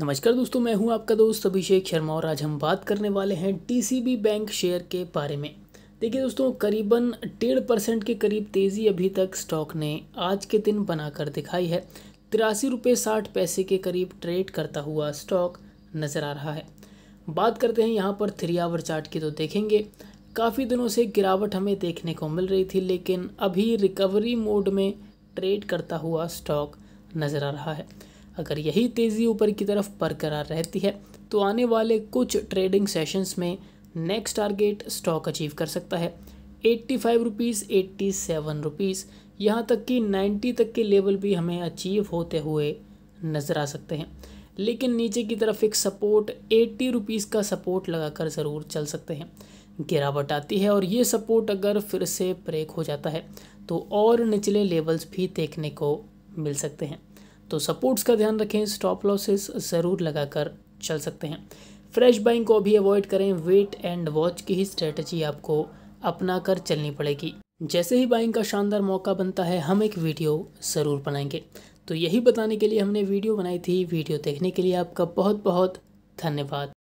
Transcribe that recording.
नमस्कार दोस्तों मैं हूं आपका दोस्त अभिषेक शर्मा और आज हम बात करने वाले हैं टीसीबी बैंक शेयर के बारे में देखिए दोस्तों करीबन डेढ़ परसेंट के करीब तेज़ी अभी तक स्टॉक ने आज के दिन बनाकर दिखाई है तिरासी रुपये साठ पैसे के करीब ट्रेड करता हुआ स्टॉक नज़र आ रहा है बात करते हैं यहाँ पर थ्री आवर चार्ट की तो देखेंगे काफ़ी दिनों से गिरावट हमें देखने को मिल रही थी लेकिन अभी रिकवरी मोड में ट्रेड करता हुआ स्टॉक नज़र आ रहा है अगर यही तेज़ी ऊपर की तरफ बरकरार रहती है तो आने वाले कुछ ट्रेडिंग सेशंस में नेक्स्ट टारगेट स्टॉक अचीव कर सकता है eighty five rupees eighty seven rupees यहाँ तक कि नाइन्टी तक के लेवल भी हमें अचीव होते हुए नज़र आ सकते हैं लेकिन नीचे की तरफ एक सपोर्ट एट्टी रुपीज़ का सपोर्ट लगाकर ज़रूर चल सकते हैं गिरावट आती है और ये सपोर्ट अगर फिर से ब्रेक हो जाता है तो और निचले लेवल्स भी देखने को मिल सकते हैं तो सपोर्ट्स का ध्यान रखें स्टॉप लॉसेस ज़रूर लगाकर चल सकते हैं फ्रेश बाइंग को भी अवॉइड करें वेट एंड वॉच की ही स्ट्रेटजी आपको अपना कर चलनी पड़ेगी जैसे ही बाइंग का शानदार मौका बनता है हम एक वीडियो ज़रूर बनाएंगे तो यही बताने के लिए हमने वीडियो बनाई थी वीडियो देखने के लिए आपका बहुत बहुत धन्यवाद